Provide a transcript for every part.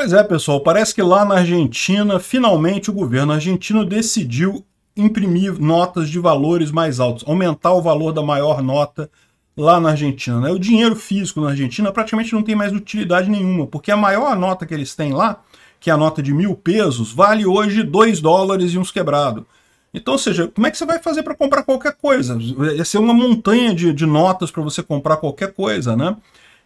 Pois é, pessoal, parece que lá na Argentina, finalmente o governo argentino decidiu imprimir notas de valores mais altos, aumentar o valor da maior nota lá na Argentina. Né? O dinheiro físico na Argentina praticamente não tem mais utilidade nenhuma, porque a maior nota que eles têm lá, que é a nota de mil pesos, vale hoje dois dólares e uns quebrados. Então, ou seja, como é que você vai fazer para comprar qualquer coisa? Ia ser uma montanha de, de notas para você comprar qualquer coisa, né?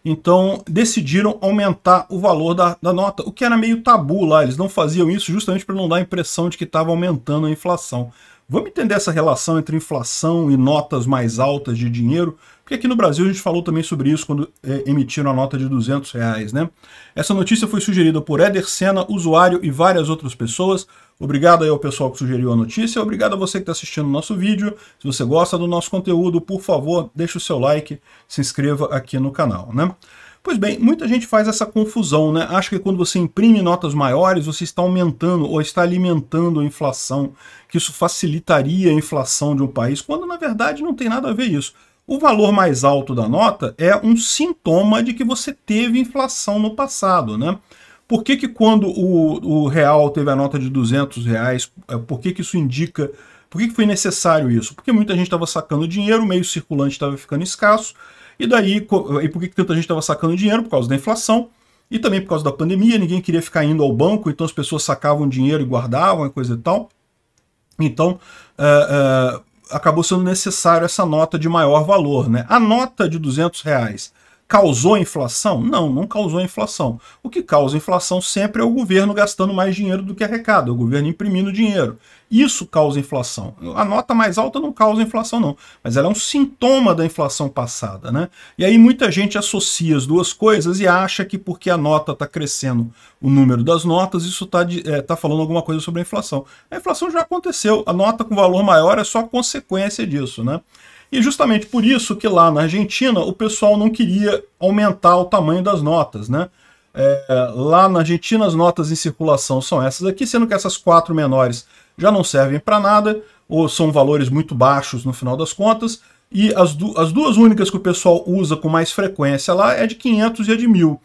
Então decidiram aumentar o valor da, da nota, o que era meio tabu lá. Eles não faziam isso justamente para não dar a impressão de que estava aumentando a inflação. Vamos entender essa relação entre inflação e notas mais altas de dinheiro, porque aqui no Brasil a gente falou também sobre isso quando é, emitiram a nota de 200 reais, né? Essa notícia foi sugerida por Eder Senna, usuário e várias outras pessoas. Obrigado aí ao pessoal que sugeriu a notícia, obrigado a você que está assistindo o nosso vídeo. Se você gosta do nosso conteúdo, por favor, deixe o seu like, se inscreva aqui no canal, né? Pois bem, muita gente faz essa confusão, né? Acha que quando você imprime notas maiores, você está aumentando ou está alimentando a inflação, que isso facilitaria a inflação de um país, quando na verdade não tem nada a ver isso. O valor mais alto da nota é um sintoma de que você teve inflação no passado, né? Por que, que quando o, o real teve a nota de 200 reais, é, por que, que isso indica por que foi necessário isso? Porque muita gente estava sacando dinheiro, o meio circulante estava ficando escasso, e daí, e por que tanta gente estava sacando dinheiro? Por causa da inflação e também por causa da pandemia, ninguém queria ficar indo ao banco, então as pessoas sacavam dinheiro e guardavam e coisa e tal. Então, uh, uh, acabou sendo necessário essa nota de maior valor. Né? A nota de 200 reais Causou inflação? Não, não causou inflação. O que causa inflação sempre é o governo gastando mais dinheiro do que arrecada, é o governo imprimindo dinheiro. Isso causa inflação. A nota mais alta não causa inflação, não, mas ela é um sintoma da inflação passada. Né? E aí muita gente associa as duas coisas e acha que porque a nota está crescendo o número das notas, isso está é, eh, tá falando alguma coisa sobre a inflação. A inflação já aconteceu, a nota com valor maior é só consequência disso. Né? E justamente por isso que lá na Argentina o pessoal não queria aumentar o tamanho das notas, né? É, lá na Argentina as notas em circulação são essas aqui, sendo que essas quatro menores já não servem para nada, ou são valores muito baixos no final das contas, e as, du as duas únicas que o pessoal usa com mais frequência lá é de 500 e a de 1000.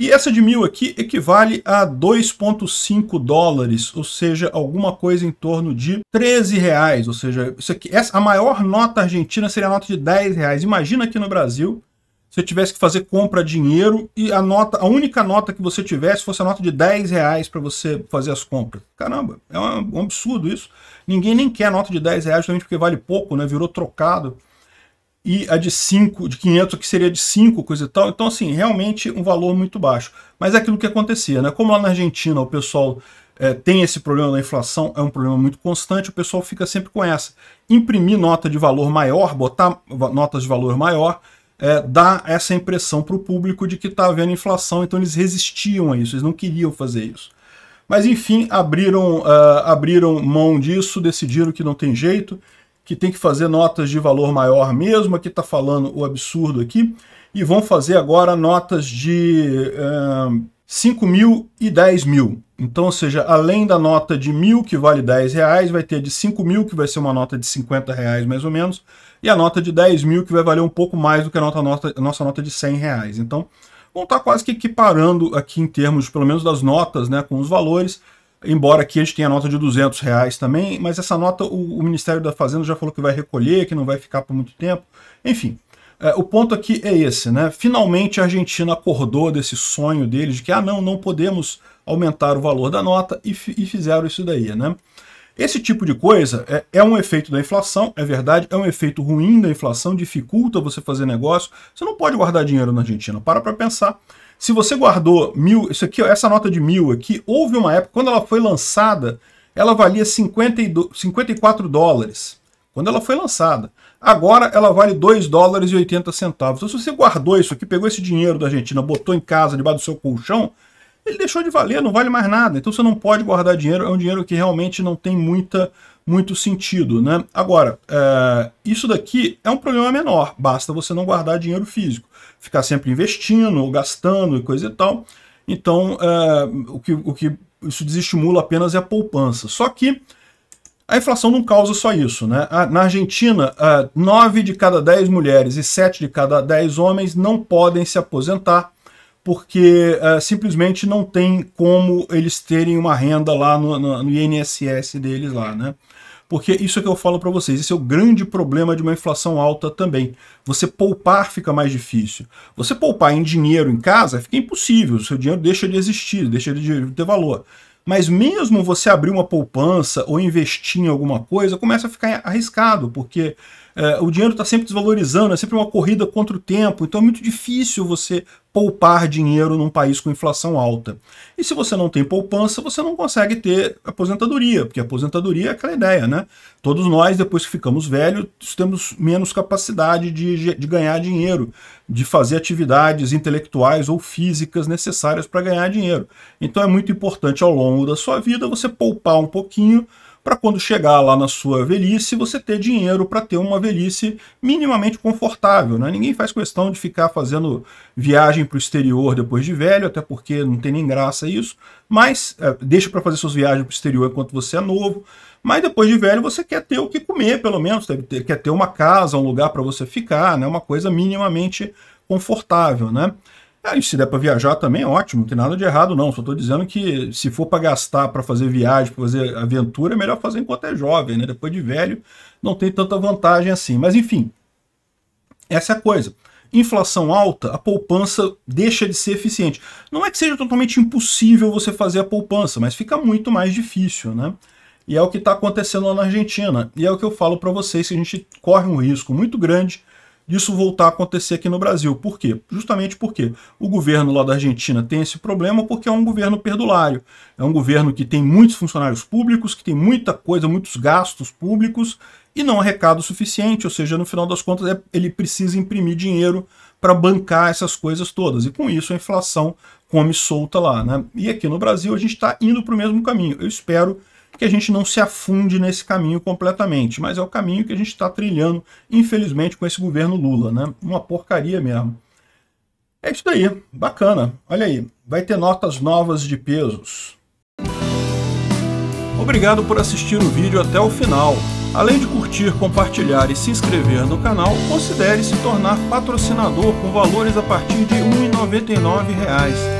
E essa de mil aqui equivale a 2,5 dólares, ou seja, alguma coisa em torno de 13 reais. Ou seja, isso aqui, essa, a maior nota argentina seria a nota de 10 reais. Imagina aqui no Brasil, se eu tivesse que fazer compra dinheiro e a nota, a única nota que você tivesse fosse a nota de 10 reais para você fazer as compras. Caramba, é um, absurdo isso. Ninguém nem quer nota de 10 reais, justamente porque vale pouco, né? Virou trocado e a de 5, de 500 que seria de 5, coisa e tal. Então, assim, realmente um valor muito baixo. Mas é aquilo que acontecia, né? Como lá na Argentina o pessoal é, tem esse problema da inflação, é um problema muito constante, o pessoal fica sempre com essa. Imprimir nota de valor maior, botar notas de valor maior, é, dá essa impressão para o público de que está havendo inflação, então eles resistiam a isso, eles não queriam fazer isso. Mas enfim, abriram, uh, abriram mão disso, decidiram que não tem jeito, que tem que fazer notas de valor maior mesmo, aqui está falando o absurdo aqui, e vão fazer agora notas de uh, eh, 5 mil e 10 mil. Então, ou seja, além da nota de mil, que vale 10 reais, vai ter de 5 mil, que vai ser uma nota de 50 reais mais ou menos, e a nota de 10 mil, que vai valer um pouco mais do que a, nota, nota, a nossa nota de 100 reais. Então, vão estar tá quase que equiparando aqui em termos, pelo menos das notas, né, com os valores, Embora aqui a gente tenha nota de 200 reais também, mas essa nota o, o Ministério da Fazenda já falou que vai recolher, que não vai ficar por muito tempo. Enfim, é, o ponto aqui é esse, né? Finalmente a Argentina acordou desse sonho deles de que, ah, não, não podemos aumentar o valor da nota e, e fizeram isso daí, né? Esse tipo de coisa é, é, um efeito da inflação, é verdade, é um efeito ruim da inflação, dificulta você fazer negócio. Você não pode guardar dinheiro na Argentina. Para para pensar. Se você guardou mil, isso aqui, ó, essa nota de mil aqui, houve uma época, quando ela foi lançada, ela valia 52, 54 dólares. Quando ela foi lançada. Agora ela vale 2 dólares e 80 centavos. Então, se você guardou isso aqui, pegou esse dinheiro da Argentina, botou em casa, debaixo do seu colchão, ele deixou de valer, não vale mais nada. Então você não pode guardar dinheiro, é um dinheiro que realmente não tem muita, muito sentido. Né? Agora, é, isso daqui é um problema menor, basta você não guardar dinheiro físico, ficar sempre investindo ou gastando e coisa e tal. Então, é, o, que, o que isso desestimula apenas é a poupança. Só que a inflação não causa só isso. Né? Na Argentina, 9 é, de cada 10 mulheres e 7 de cada 10 homens não podem se aposentar porque uh, simplesmente não tem como eles terem uma renda lá no, no, no INSS deles lá, né? Porque isso é que eu falo para vocês, esse é o grande problema de uma inflação alta também. Você poupar fica mais difícil. Você poupar em dinheiro em casa fica impossível, o seu dinheiro deixa de existir, deixa de ter valor. Mas mesmo você abrir uma poupança ou investir em alguma coisa, começa a ficar arriscado, porque é, o dinheiro está sempre desvalorizando, é sempre uma corrida contra o tempo, então é muito difícil você poupar dinheiro num país com inflação alta. E se você não tem poupança, você não consegue ter aposentadoria, porque aposentadoria é aquela ideia, né? Todos nós, depois que ficamos velhos, temos menos capacidade de, de ganhar dinheiro, de fazer atividades intelectuais ou físicas necessárias para ganhar dinheiro. Então é muito importante ao longo da sua vida você poupar um pouquinho para quando chegar lá na sua velhice, você ter dinheiro para ter uma velhice minimamente confortável. Né? Ninguém faz questão de ficar fazendo viagem para o exterior depois de velho, até porque não tem nem graça isso, mas é, deixa para fazer suas viagens para o exterior enquanto você é novo. Mas depois de velho, você quer ter o que comer, pelo menos, ter, quer ter uma casa, um lugar para você ficar, né? uma coisa minimamente confortável. Né? Ah, e se der para viajar também, ótimo, não tem nada de errado não. Só estou dizendo que se for para gastar, para fazer viagem, para fazer aventura, é melhor fazer enquanto é jovem, né? Depois de velho, não tem tanta vantagem assim. Mas enfim, essa é a coisa. Inflação alta, a poupança deixa de ser eficiente. Não é que seja totalmente impossível você fazer a poupança, mas fica muito mais difícil, né? E é o que está acontecendo lá na Argentina. E é o que eu falo para vocês, que a gente corre um risco muito grande disso voltar a acontecer aqui no Brasil. Por quê? Justamente porque o governo lá da Argentina tem esse problema porque é um governo perdulário. É um governo que tem muitos funcionários públicos, que tem muita coisa, muitos gastos públicos e não arrecada o suficiente, ou seja, no final das contas é, ele precisa imprimir dinheiro para bancar essas coisas todas. E com isso a inflação come solta lá. Né? E aqui no Brasil a gente está indo para o mesmo caminho. Eu espero que a gente não se afunde nesse caminho completamente, mas é o caminho que a gente está trilhando, infelizmente, com esse governo Lula, né? Uma porcaria mesmo. É isso aí, bacana. Olha aí, vai ter notas novas de pesos. Obrigado por assistir o vídeo até o final. Além de curtir, compartilhar e se inscrever no canal, considere se tornar patrocinador com valores a partir de R$ 1,99